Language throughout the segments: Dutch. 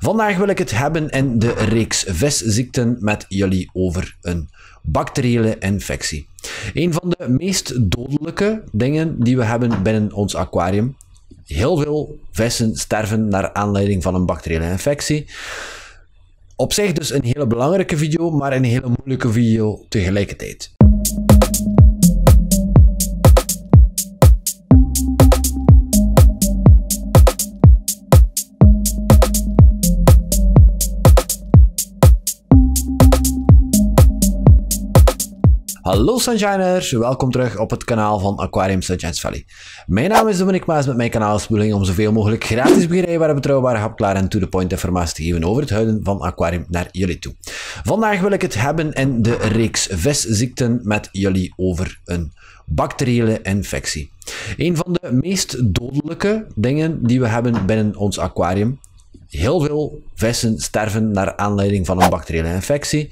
Vandaag wil ik het hebben in de reeks visziekten met jullie over een bacteriële infectie. Een van de meest dodelijke dingen die we hebben binnen ons aquarium. Heel veel vissen sterven naar aanleiding van een bacteriële infectie. Op zich dus een hele belangrijke video, maar een hele moeilijke video tegelijkertijd. Hallo Sunshiners, welkom terug op het kanaal van Aquarium Sunshines Valley. Mijn naam is Dominic Maas, met mijn kanaal Spoeling om zoveel mogelijk gratis begrijpbare, betrouwbare, hapklare en to-the-point informatie te geven over het houden van aquarium naar jullie toe. Vandaag wil ik het hebben in de reeks visziekten met jullie over een bacteriële infectie. Een van de meest dodelijke dingen die we hebben binnen ons aquarium. Heel veel vissen sterven naar aanleiding van een bacteriële infectie.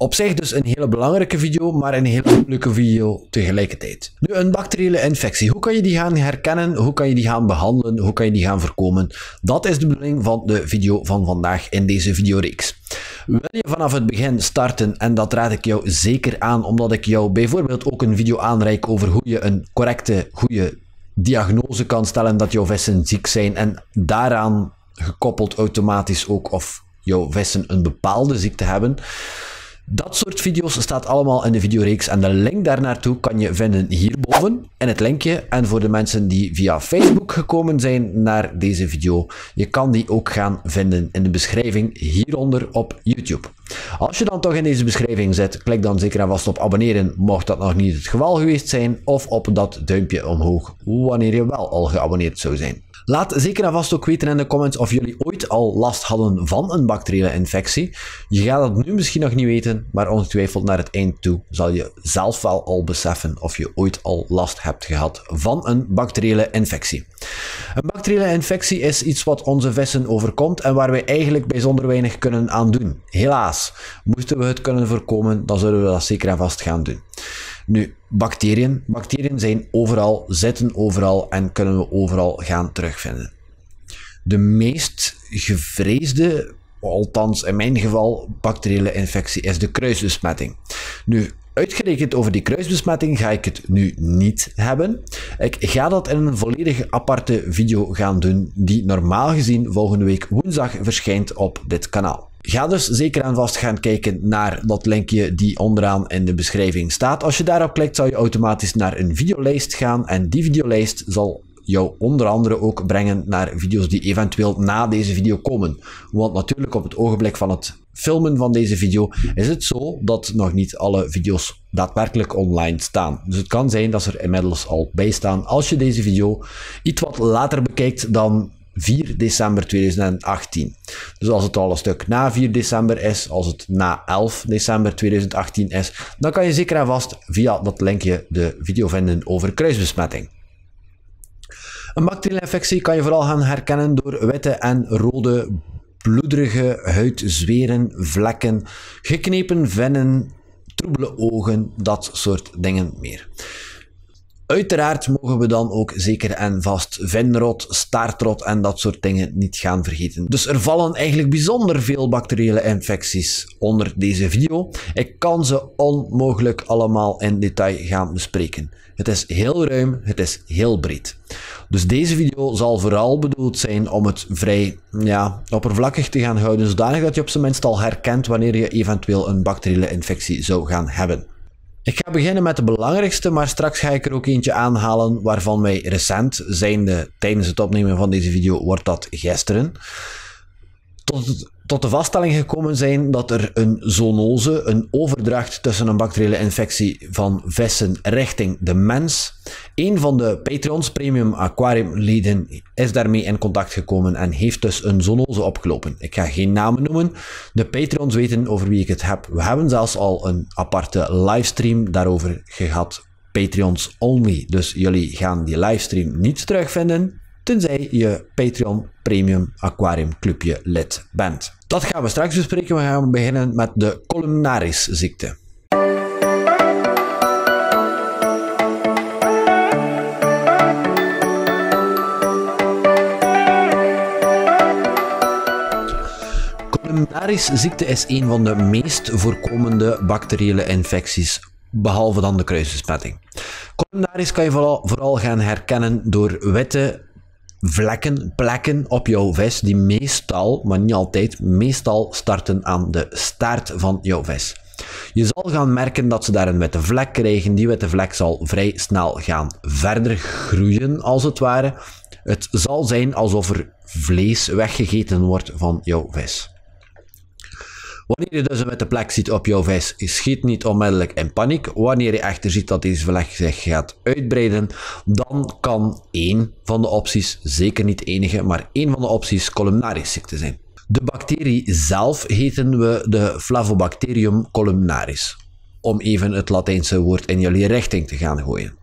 Op zich dus een hele belangrijke video, maar een hele leuke video tegelijkertijd. Nu, een bacteriële infectie. Hoe kan je die gaan herkennen? Hoe kan je die gaan behandelen? Hoe kan je die gaan voorkomen? Dat is de bedoeling van de video van vandaag in deze videoreeks. Wil je vanaf het begin starten, en dat raad ik jou zeker aan, omdat ik jou bijvoorbeeld ook een video aanreik over hoe je een correcte, goede diagnose kan stellen dat jouw vissen ziek zijn en daaraan gekoppeld automatisch ook of jouw vissen een bepaalde ziekte hebben dat soort video's staat allemaal in de videoreeks en de link daarnaartoe kan je vinden hierboven in het linkje. En voor de mensen die via Facebook gekomen zijn naar deze video, je kan die ook gaan vinden in de beschrijving hieronder op YouTube. Als je dan toch in deze beschrijving zit, klik dan zeker en vast op abonneren mocht dat nog niet het geval geweest zijn of op dat duimpje omhoog wanneer je wel al geabonneerd zou zijn. Laat zeker en vast ook weten in de comments of jullie ooit al last hadden van een bacteriële infectie. Je gaat dat nu misschien nog niet weten, maar ongetwijfeld naar het eind toe zal je zelf wel al beseffen of je ooit al last hebt gehad van een bacteriële infectie. Een bacteriële infectie is iets wat onze vissen overkomt en waar wij eigenlijk bijzonder weinig kunnen aan doen. Helaas, moesten we het kunnen voorkomen, dan zullen we dat zeker en vast gaan doen. Nu, bacteriën. Bacteriën zijn overal, zitten overal en kunnen we overal gaan terugvinden. De meest gevreesde, althans in mijn geval, bacteriële infectie is de kruisbesmetting. Nu, Uitgerekend over die kruisbesmetting ga ik het nu niet hebben. Ik ga dat in een volledig aparte video gaan doen, die normaal gezien volgende week woensdag verschijnt op dit kanaal. Ga dus zeker en vast gaan kijken naar dat linkje die onderaan in de beschrijving staat. Als je daarop klikt, zal je automatisch naar een videolijst gaan en die videolijst zal jou onder andere ook brengen naar video's die eventueel na deze video komen. Want natuurlijk op het ogenblik van het filmen van deze video is het zo dat nog niet alle video's daadwerkelijk online staan. Dus het kan zijn dat ze er inmiddels al bij staan. Als je deze video iets wat later bekijkt dan 4 december 2018. Dus als het al een stuk na 4 december is, als het na 11 december 2018 is, dan kan je zeker en vast via dat linkje de video vinden over kruisbesmetting. Een bacteriële infectie kan je vooral gaan herkennen door witte en rode bloederige huidzweren, vlekken, geknepen vennen, troebele ogen, dat soort dingen meer. Uiteraard mogen we dan ook zeker en vast venrot, staartrot en dat soort dingen niet gaan vergeten. Dus er vallen eigenlijk bijzonder veel bacteriële infecties onder deze video. Ik kan ze onmogelijk allemaal in detail gaan bespreken. Het is heel ruim, het is heel breed. Dus deze video zal vooral bedoeld zijn om het vrij ja, oppervlakkig te gaan houden, zodanig dat je op zijn minst al herkent wanneer je eventueel een bacteriële infectie zou gaan hebben. Ik ga beginnen met de belangrijkste, maar straks ga ik er ook eentje aanhalen waarvan wij recent, zijnde tijdens het opnemen van deze video, wordt dat gisteren, tot, tot de vaststelling gekomen zijn dat er een zoonose, een overdracht tussen een bacteriële infectie van vissen richting de mens. Een van de Patreons Premium Aquarium leden is daarmee in contact gekomen en heeft dus een zoonose opgelopen. Ik ga geen namen noemen. De Patreons weten over wie ik het heb. We hebben zelfs al een aparte livestream daarover gehad. Patreons only. Dus jullie gaan die livestream niet terugvinden tenzij je Patreon Premium Aquarium Clubje lid bent. Dat gaan we straks bespreken. We gaan beginnen met de columnaris ziekte. Columnaris ziekte is een van de meest voorkomende bacteriële infecties, behalve dan de kruisbesmetting. Columnaris kan je vooral, vooral gaan herkennen door witte vlekken, plekken op jouw vis die meestal, maar niet altijd, meestal starten aan de staart van jouw vis. Je zal gaan merken dat ze daar een witte vlek krijgen. Die witte vlek zal vrij snel gaan verder groeien, als het ware. Het zal zijn alsof er vlees weggegeten wordt van jouw vis. Wanneer je dus een witte plek ziet op jouw vis, schiet niet onmiddellijk in paniek. Wanneer je echter ziet dat deze vlek zich gaat uitbreiden, dan kan één van de opties, zeker niet enige, maar één van de opties columnaris ziekte zijn. De bacterie zelf heten we de Flavobacterium columnaris, om even het Latijnse woord in jullie richting te gaan gooien.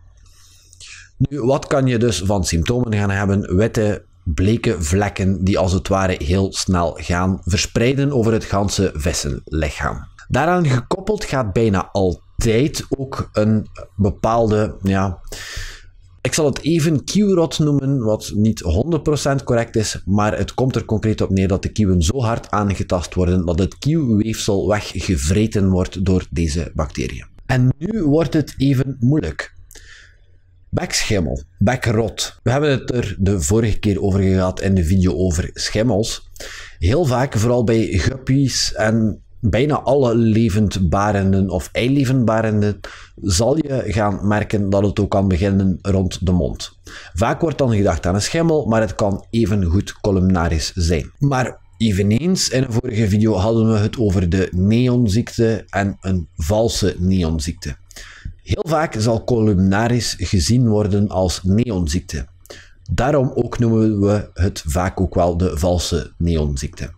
Nu, wat kan je dus van symptomen gaan hebben? Witte bleke vlekken die als het ware heel snel gaan verspreiden over het ganse vissenlichaam. Daaraan gekoppeld gaat bijna altijd ook een bepaalde, ja, ik zal het even kieuwrot noemen, wat niet 100% correct is, maar het komt er concreet op neer dat de kieuwen zo hard aangetast worden dat het kieuwweefsel weggevreten wordt door deze bacteriën. En nu wordt het even moeilijk. Bekschimmel, bekrot. We hebben het er de vorige keer over gehad in de video over schimmels. Heel vaak, vooral bij guppies en bijna alle levendbarenden of eilevendbarenden, zal je gaan merken dat het ook kan beginnen rond de mond. Vaak wordt dan gedacht aan een schimmel, maar het kan evengoed columnarisch zijn. Maar Eveneens, in een vorige video hadden we het over de neonziekte en een valse neonziekte. Heel vaak zal columnaris gezien worden als neonziekte. Daarom ook noemen we het vaak ook wel de valse neonziekte.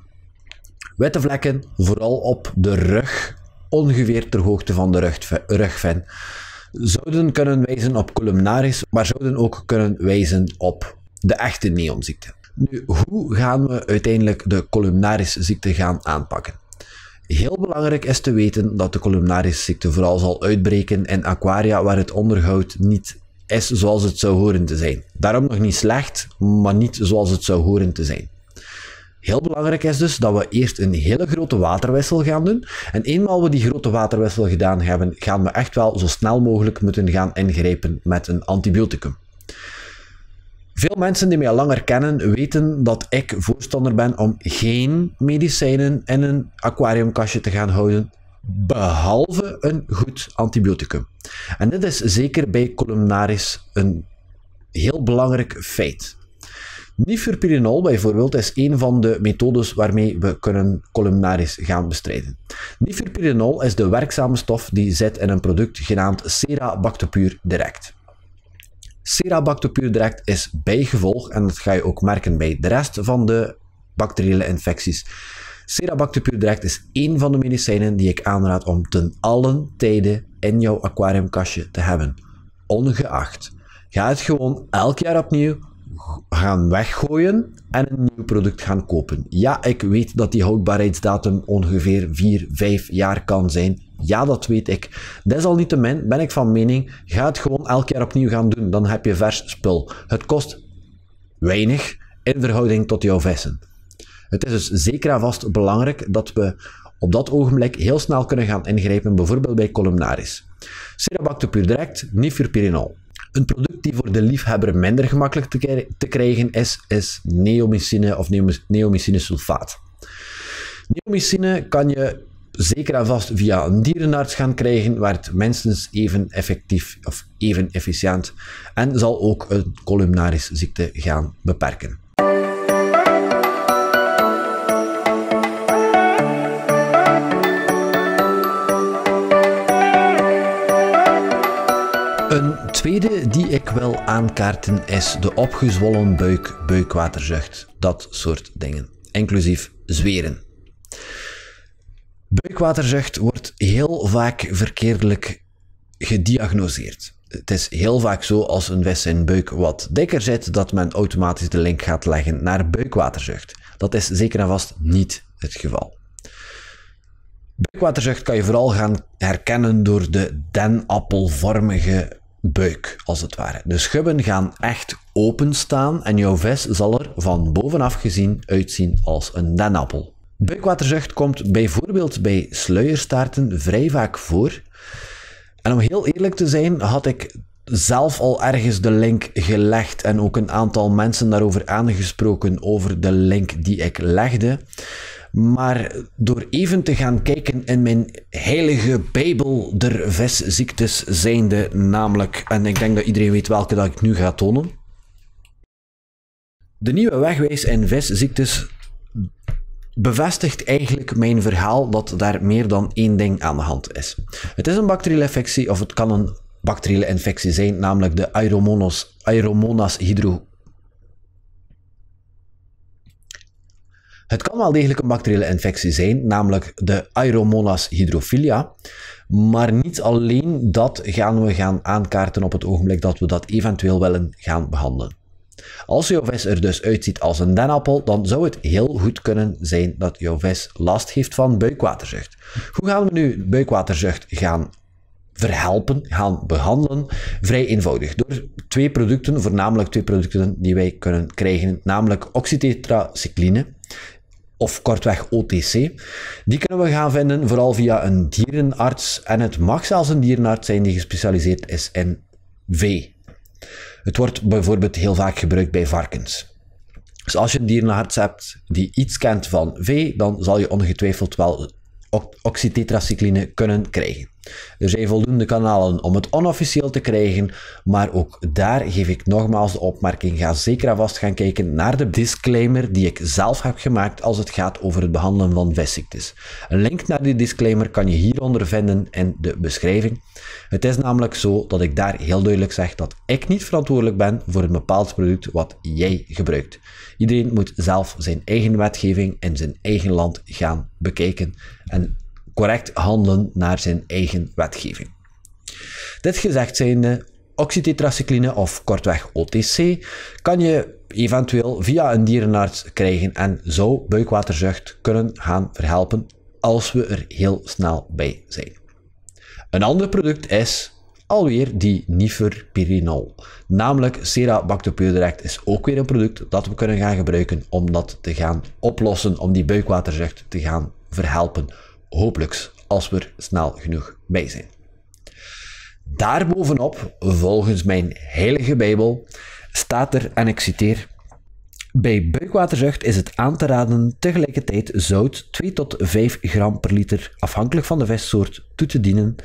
Witte vlekken, vooral op de rug, ongeveer ter hoogte van de rugven, zouden kunnen wijzen op columnaris, maar zouden ook kunnen wijzen op de echte neonziekte. Nu, hoe gaan we uiteindelijk de columnarisziekte gaan aanpakken? Heel belangrijk is te weten dat de columnarische ziekte vooral zal uitbreken in aquaria waar het onderhoud niet is zoals het zou horen te zijn. Daarom nog niet slecht, maar niet zoals het zou horen te zijn. Heel belangrijk is dus dat we eerst een hele grote waterwissel gaan doen. En eenmaal we die grote waterwissel gedaan hebben, gaan we echt wel zo snel mogelijk moeten gaan ingrijpen met een antibioticum. Veel mensen die mij al langer kennen weten dat ik voorstander ben om geen medicijnen in een aquariumkastje te gaan houden, behalve een goed antibioticum. En dit is zeker bij columnaris een heel belangrijk feit. Nifurpirinol bijvoorbeeld is een van de methodes waarmee we kunnen columnaris gaan bestrijden. Nifurpirinol is de werkzame stof die zit in een product genaamd Bactopur Direct. Serabactopur direct is bijgevolg, en dat ga je ook merken bij de rest van de bacteriële infecties. Serabactopur direct is één van de medicijnen die ik aanraad om ten allen tijde in jouw aquariumkastje te hebben. Ongeacht. Ga het gewoon elk jaar opnieuw gaan weggooien en een nieuw product gaan kopen. Ja, ik weet dat die houdbaarheidsdatum ongeveer 4, 5 jaar kan zijn. Ja, dat weet ik. Desalniettemin ben ik van mening, ga het gewoon elk jaar opnieuw gaan doen. Dan heb je vers spul. Het kost weinig in verhouding tot jouw vissen. Het is dus zeker en vast belangrijk dat we op dat ogenblik heel snel kunnen gaan ingrijpen, bijvoorbeeld bij columnaris. Cerabacter puur direct, niet voor Pirinol. Een product die voor de liefhebber minder gemakkelijk te, te krijgen is, is neomycine of neomycine sulfaat. Neomycine kan je zeker en vast via een dierenarts gaan krijgen, waar het minstens even effectief of even efficiënt en zal ook een columnarische ziekte gaan beperken. wel aankaarten is de opgezwollen buik, buikwaterzucht, dat soort dingen, inclusief zweren. Buikwaterzucht wordt heel vaak verkeerdelijk gediagnoseerd. Het is heel vaak zo als een wes in buik wat dikker zit, dat men automatisch de link gaat leggen naar buikwaterzucht. Dat is zeker en vast niet het geval. Buikwaterzucht kan je vooral gaan herkennen door de denappelvormige buik, als het ware. De schubben gaan echt openstaan en jouw vis zal er van bovenaf gezien uitzien als een denappel. Buikwaterzucht komt bijvoorbeeld bij sluierstaarten vrij vaak voor. En om heel eerlijk te zijn, had ik zelf al ergens de link gelegd en ook een aantal mensen daarover aangesproken over de link die ik legde. Maar door even te gaan kijken in mijn heilige Bijbel der vesziektes zijnde, namelijk, en ik denk dat iedereen weet welke dat ik nu ga tonen. De nieuwe wegwijs in vesziektes bevestigt eigenlijk mijn verhaal dat daar meer dan één ding aan de hand is. Het is een bacteriële infectie, of het kan een bacteriële infectie zijn, namelijk de Aeromonas, Aeromonas hydro Het kan wel degelijk een bacteriële infectie zijn, namelijk de Aeromonas hydrophilia. Maar niet alleen dat gaan we gaan aankaarten op het ogenblik dat we dat eventueel willen gaan behandelen. Als jouw vis er dus uitziet als een denappel, dan zou het heel goed kunnen zijn dat jouw vis last heeft van buikwaterzucht. Hoe gaan we nu buikwaterzucht gaan verhelpen, gaan behandelen? Vrij eenvoudig. Door twee producten, voornamelijk twee producten die wij kunnen krijgen, namelijk oxytetracycline of kortweg OTC. Die kunnen we gaan vinden vooral via een dierenarts en het mag zelfs een dierenarts zijn die gespecialiseerd is in vee. Het wordt bijvoorbeeld heel vaak gebruikt bij varkens. Dus als je een dierenarts hebt die iets kent van vee, dan zal je ongetwijfeld wel oxytetracycline kunnen krijgen. Er zijn voldoende kanalen om het onofficieel te krijgen, maar ook daar geef ik nogmaals de opmerking. Ga zeker alvast gaan kijken naar de disclaimer die ik zelf heb gemaakt als het gaat over het behandelen van vestziektes. Een link naar die disclaimer kan je hieronder vinden in de beschrijving. Het is namelijk zo dat ik daar heel duidelijk zeg dat ik niet verantwoordelijk ben voor een bepaald product wat jij gebruikt. Iedereen moet zelf zijn eigen wetgeving in zijn eigen land gaan bekijken. En correct handelen naar zijn eigen wetgeving. Dit gezegd zijnde, oxytetracycline of kortweg OTC kan je eventueel via een dierenarts krijgen en zou buikwaterzucht kunnen gaan verhelpen als we er heel snel bij zijn. Een ander product is alweer die niferpirinol. Namelijk Serabactopeudirect is ook weer een product dat we kunnen gaan gebruiken om dat te gaan oplossen, om die buikwaterzucht te gaan verhelpen hopelijk als we er snel genoeg bij zijn. Daarbovenop, volgens mijn heilige Bijbel, staat er, en ik citeer, bij buikwaterzucht is het aan te raden tegelijkertijd zout 2 tot 5 gram per liter afhankelijk van de vissoort toe te dienen.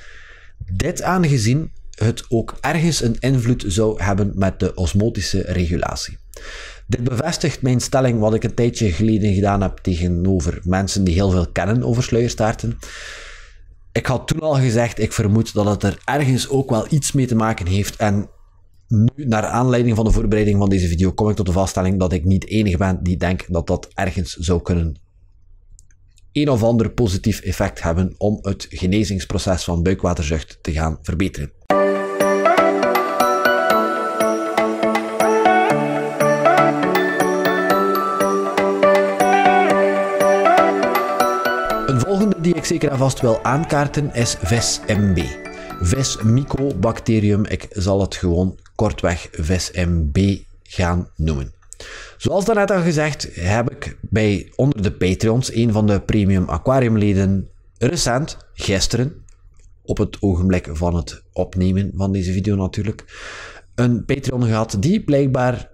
Dit aangezien het ook ergens een invloed zou hebben met de osmotische regulatie. Dit bevestigt mijn stelling wat ik een tijdje geleden gedaan heb tegenover mensen die heel veel kennen over sluierstaarten. Ik had toen al gezegd, ik vermoed dat het er ergens ook wel iets mee te maken heeft. En nu, naar aanleiding van de voorbereiding van deze video, kom ik tot de vaststelling dat ik niet enig ben die denkt dat dat ergens zou kunnen een of ander positief effect hebben om het genezingsproces van buikwaterzucht te gaan verbeteren. die ik zeker en vast wil aankaarten is VESMB. mycobacterium ik zal het gewoon kortweg VESMB gaan noemen. Zoals daarnet al gezegd, heb ik bij onder de Patreons, een van de premium aquariumleden, recent, gisteren, op het ogenblik van het opnemen van deze video natuurlijk, een Patreon gehad die blijkbaar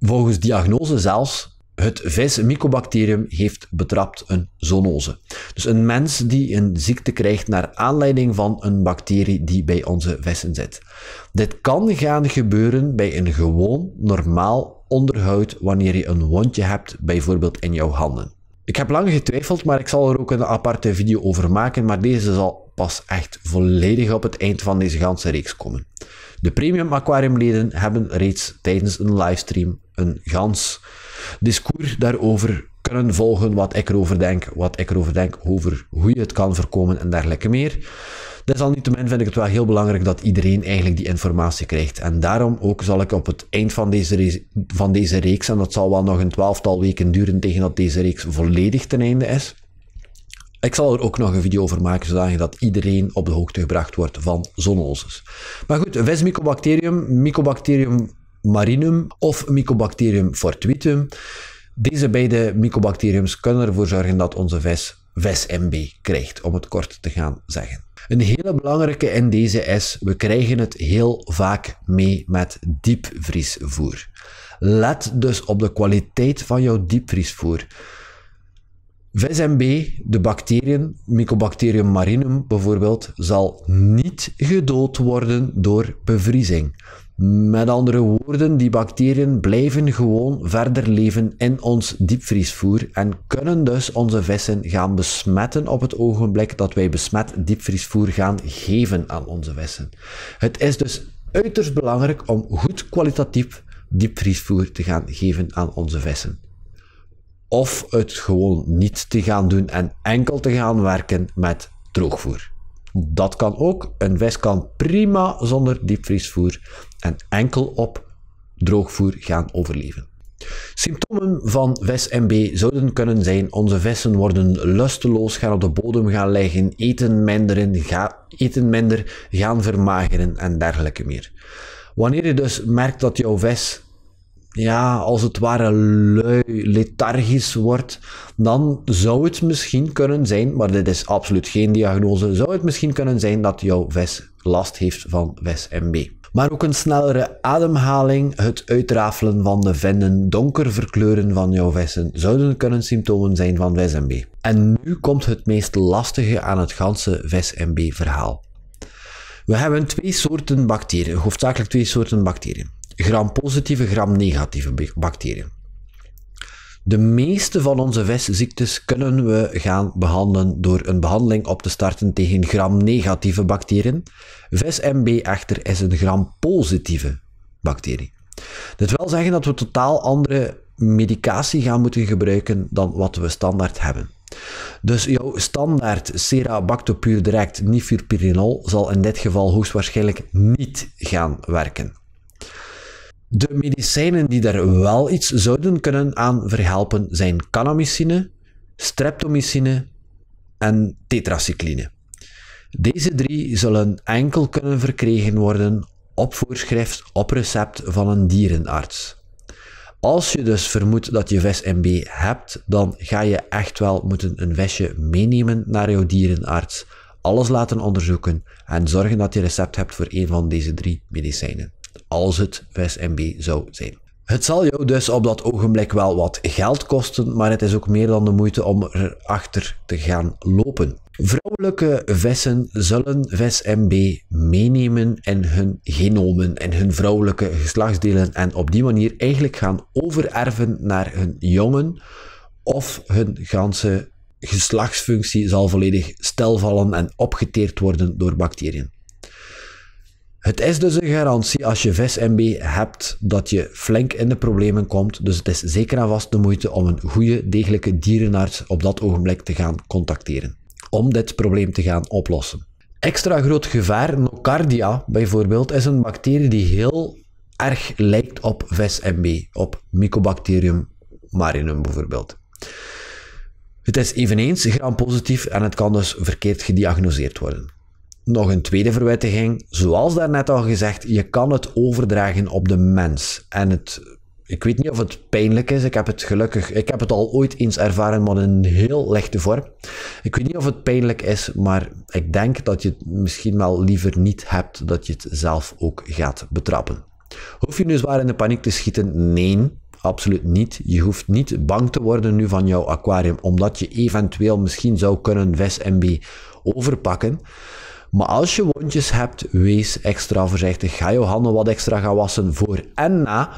volgens diagnose zelfs het vis-mycobacterium heeft betrapt een zoonose. Dus een mens die een ziekte krijgt naar aanleiding van een bacterie die bij onze vissen zit. Dit kan gaan gebeuren bij een gewoon, normaal onderhoud wanneer je een wondje hebt, bijvoorbeeld in jouw handen. Ik heb lang getwijfeld, maar ik zal er ook een aparte video over maken, maar deze zal pas echt volledig op het eind van deze ganse reeks komen. De premium aquariumleden hebben reeds tijdens een livestream een gans discours daarover kunnen volgen, wat ik erover denk, wat ik erover denk, over hoe je het kan voorkomen en dergelijke meer. Desalniettemin vind ik het wel heel belangrijk dat iedereen eigenlijk die informatie krijgt. En daarom ook zal ik op het eind van deze, van deze reeks, en dat zal wel nog een twaalftal weken duren tegen dat deze reeks volledig ten einde is, ik zal er ook nog een video over maken, zodat iedereen op de hoogte gebracht wordt van zonoses. Maar goed, Vis Mycobacterium marinum of Mycobacterium fortuitum. Deze beide mycobacteriums kunnen ervoor zorgen dat onze vis vis MB krijgt, om het kort te gaan zeggen. Een hele belangrijke in deze is, we krijgen het heel vaak mee met diepvriesvoer. Let dus op de kwaliteit van jouw diepvriesvoer. VES-MB, de bacteriën, Mycobacterium marinum bijvoorbeeld, zal niet gedood worden door bevriezing. Met andere woorden, die bacteriën blijven gewoon verder leven in ons diepvriesvoer en kunnen dus onze vissen gaan besmetten op het ogenblik dat wij besmet diepvriesvoer gaan geven aan onze vissen. Het is dus uiterst belangrijk om goed kwalitatief diepvriesvoer te gaan geven aan onze vissen. Of het gewoon niet te gaan doen en enkel te gaan werken met droogvoer. Dat kan ook. Een wes kan prima zonder diepvriesvoer en enkel op droogvoer gaan overleven. Symptomen van VES-MB zouden kunnen zijn: onze vissen worden lusteloos, gaan op de bodem gaan liggen, eten minder, ga, eten minder gaan vermageren en dergelijke meer. Wanneer je dus merkt dat jouw vis ja, als het ware lui, lethargisch wordt, dan zou het misschien kunnen zijn, maar dit is absoluut geen diagnose, zou het misschien kunnen zijn dat jouw ves last heeft van vesmb. Maar ook een snellere ademhaling, het uitrafelen van de vennen, donker verkleuren van jouw vissen, zouden kunnen symptomen zijn van vesmb. En nu komt het meest lastige aan het ganse vesmb verhaal. We hebben twee soorten bacteriën, hoofdzakelijk twee soorten bacteriën gram-positieve, gram-negatieve bacteriën. De meeste van onze vestziektes kunnen we gaan behandelen door een behandeling op te starten tegen gram-negatieve bacteriën. VES-MB echter is een gram-positieve bacterie. Dit wil zeggen dat we totaal andere medicatie gaan moeten gebruiken dan wat we standaard hebben. Dus jouw standaard Serabactopur Direct nifurpirinol zal in dit geval hoogstwaarschijnlijk niet gaan werken. De medicijnen die daar wel iets zouden kunnen aan verhelpen zijn kanamycine, streptomycine en tetracycline. Deze drie zullen enkel kunnen verkregen worden op voorschrift op recept van een dierenarts. Als je dus vermoedt dat je vis hebt, dan ga je echt wel moeten een visje meenemen naar jouw dierenarts, alles laten onderzoeken en zorgen dat je recept hebt voor een van deze drie medicijnen als het vesmb zou zijn. Het zal jou dus op dat ogenblik wel wat geld kosten, maar het is ook meer dan de moeite om erachter te gaan lopen. Vrouwelijke vissen zullen VSMB meenemen in hun genomen en hun vrouwelijke geslachtsdelen en op die manier eigenlijk gaan overerven naar hun jongen of hun ganse geslachtsfunctie zal volledig stilvallen en opgeteerd worden door bacteriën. Het is dus een garantie als je VisMB hebt dat je flink in de problemen komt, dus het is zeker en vast de moeite om een goede, degelijke dierenarts op dat ogenblik te gaan contacteren, om dit probleem te gaan oplossen. Extra groot gevaar, Nocardia bijvoorbeeld, is een bacterie die heel erg lijkt op VisMB, op Mycobacterium marinum bijvoorbeeld. Het is eveneens gram-positief en het kan dus verkeerd gediagnoseerd worden nog een tweede verwittiging. Zoals daarnet al gezegd, je kan het overdragen op de mens. En het, ik weet niet of het pijnlijk is. Ik heb het gelukkig, ik heb het al ooit eens ervaren, maar in een heel lichte vorm. Ik weet niet of het pijnlijk is, maar ik denk dat je het misschien wel liever niet hebt dat je het zelf ook gaat betrappen. Hoef je nu zwaar in de paniek te schieten? Nee. Absoluut niet. Je hoeft niet bang te worden nu van jouw aquarium, omdat je eventueel misschien zou kunnen vis MB overpakken. Maar als je wondjes hebt, wees extra voorzichtig. Ga je handen wat extra gaan wassen voor en na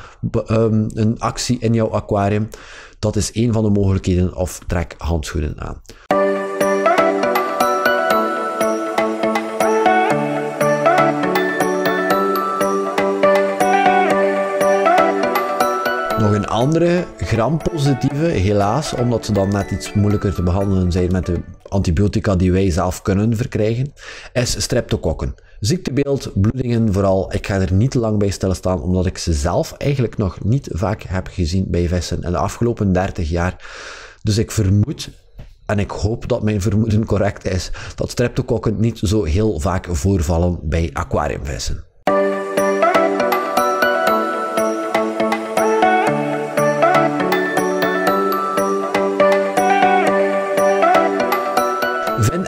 ehm, een actie in jouw aquarium. Dat is een van de mogelijkheden of trek handschoenen aan. Nog een andere gram-positieve, helaas, omdat ze dan net iets moeilijker te behandelen zijn met de antibiotica die wij zelf kunnen verkrijgen, is streptokokken. Ziektebeeld, bloedingen vooral. Ik ga er niet lang bij stilstaan, omdat ik ze zelf eigenlijk nog niet vaak heb gezien bij vissen in de afgelopen 30 jaar. Dus ik vermoed en ik hoop dat mijn vermoeden correct is, dat streptokokken niet zo heel vaak voorvallen bij aquariumvissen.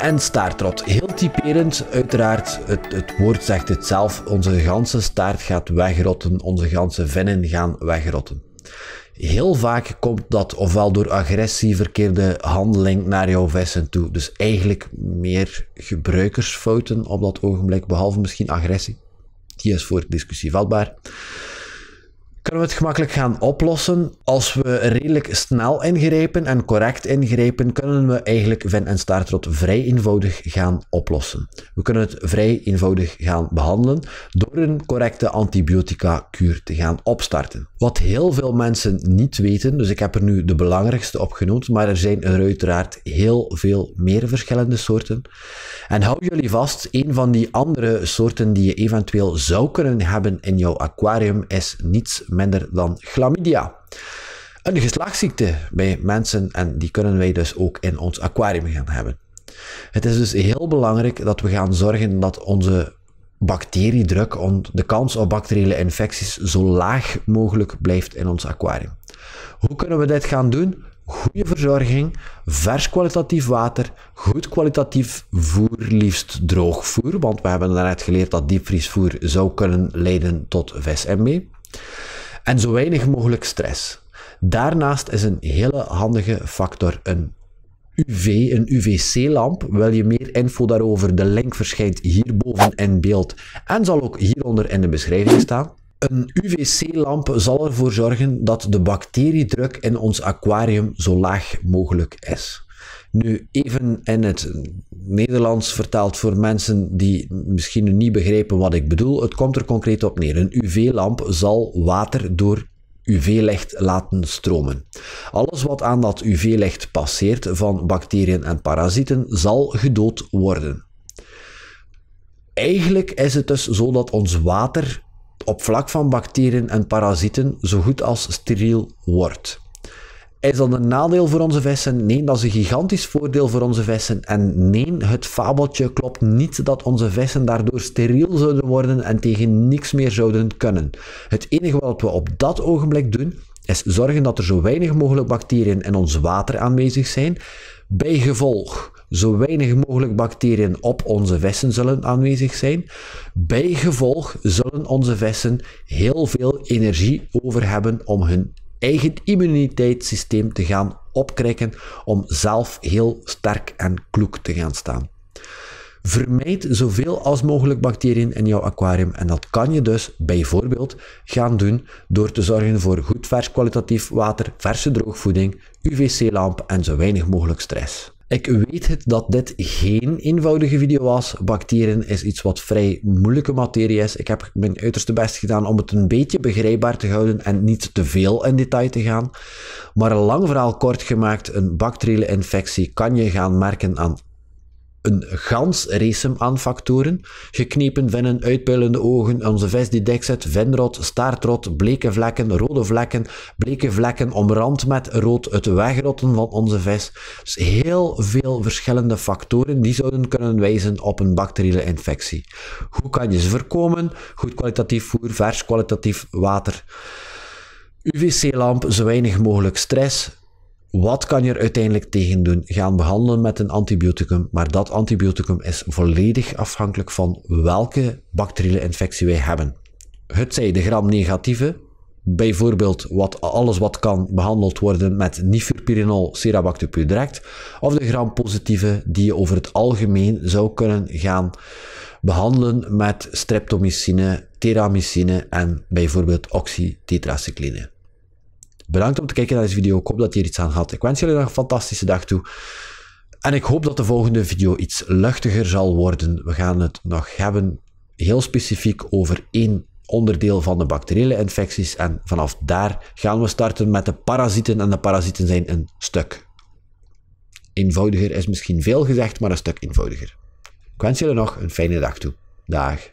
en staartrot. Heel typerend, uiteraard, het, het woord zegt het zelf. Onze ganse staart gaat wegrotten, onze ganse vennen gaan wegrotten. Heel vaak komt dat ofwel door agressie verkeerde handeling naar jouw vissen toe. Dus eigenlijk meer gebruikersfouten op dat ogenblik, behalve misschien agressie. Die is voor discussie vatbaar kunnen we het gemakkelijk gaan oplossen. Als we redelijk snel ingrijpen en correct ingrijpen, kunnen we eigenlijk Vin en staartrot vrij eenvoudig gaan oplossen. We kunnen het vrij eenvoudig gaan behandelen door een correcte antibiotica-kuur te gaan opstarten. Wat heel veel mensen niet weten, dus ik heb er nu de belangrijkste op genoemd, maar er zijn er uiteraard heel veel meer verschillende soorten. En hou jullie vast, een van die andere soorten die je eventueel zou kunnen hebben in jouw aquarium is niets met dan chlamydia. Een geslachtsziekte bij mensen en die kunnen wij dus ook in ons aquarium gaan hebben. Het is dus heel belangrijk dat we gaan zorgen dat onze bacteriedruk, de kans op bacteriële infecties, zo laag mogelijk blijft in ons aquarium. Hoe kunnen we dit gaan doen? Goede verzorging, vers kwalitatief water, goed kwalitatief voer, liefst droog voer, want we hebben daarnet geleerd dat diepvriesvoer zou kunnen leiden tot vis mee en zo weinig mogelijk stress. Daarnaast is een hele handige factor een UV, een UVC-lamp. Wil je meer info daarover? De link verschijnt hierboven in beeld en zal ook hieronder in de beschrijving staan. Een UVC-lamp zal ervoor zorgen dat de bacteriedruk in ons aquarium zo laag mogelijk is. Nu, even in het Nederlands vertaald voor mensen die misschien niet begrijpen wat ik bedoel, het komt er concreet op neer. Een UV-lamp zal water door UV-licht laten stromen. Alles wat aan dat UV-licht passeert van bacteriën en parasieten zal gedood worden. Eigenlijk is het dus zo dat ons water op vlak van bacteriën en parasieten zo goed als steriel wordt. Is dat een nadeel voor onze vissen? Nee, dat is een gigantisch voordeel voor onze vissen. En nee, het fabeltje klopt niet dat onze vissen daardoor steriel zouden worden en tegen niks meer zouden kunnen. Het enige wat we op dat ogenblik doen, is zorgen dat er zo weinig mogelijk bacteriën in ons water aanwezig zijn. Bij gevolg zo weinig mogelijk bacteriën op onze vissen zullen aanwezig zijn. Bijgevolg zullen onze vissen heel veel energie over hebben om hun eigen immuniteitssysteem te gaan opkrikken om zelf heel sterk en kloek te gaan staan. Vermijd zoveel als mogelijk bacteriën in jouw aquarium en dat kan je dus bijvoorbeeld gaan doen door te zorgen voor goed vers kwalitatief water, verse droogvoeding, UVC-lamp en zo weinig mogelijk stress. Ik weet het dat dit geen eenvoudige video was. Bacteriën is iets wat vrij moeilijke materie is. Ik heb mijn uiterste best gedaan om het een beetje begrijpbaar te houden en niet te veel in detail te gaan. Maar een lang verhaal kort gemaakt, een bacteriële infectie kan je gaan merken aan een gans racem aan factoren, geknepen vinnen, uitpuilende ogen, onze vis die dik zet, venrot, staartrot, bleke vlekken, rode vlekken, bleke vlekken omrand met rood, het wegrotten van onze vis. Dus heel veel verschillende factoren die zouden kunnen wijzen op een bacteriële infectie. Hoe kan je ze voorkomen? Goed kwalitatief voer, vers kwalitatief water. UVC-lamp, zo weinig mogelijk stress, wat kan je er uiteindelijk tegen doen? Gaan behandelen met een antibioticum, maar dat antibioticum is volledig afhankelijk van welke bacteriële infectie wij hebben. Het zij de gram-negatieve, bijvoorbeeld wat, alles wat kan behandeld worden met nifurpirinol, Cerabacter direct, of de gram-positieve die je over het algemeen zou kunnen gaan behandelen met streptomycine, teramycine en bijvoorbeeld oxytetracycline. Bedankt om te kijken naar deze video. Ik hoop dat je er iets aan had. Ik wens jullie nog een fantastische dag toe. En ik hoop dat de volgende video iets luchtiger zal worden. We gaan het nog hebben heel specifiek over één onderdeel van de bacteriële infecties. En vanaf daar gaan we starten met de parasieten. En de parasieten zijn een stuk eenvoudiger. Is misschien veel gezegd, maar een stuk eenvoudiger. Ik wens jullie nog een fijne dag toe. Dag.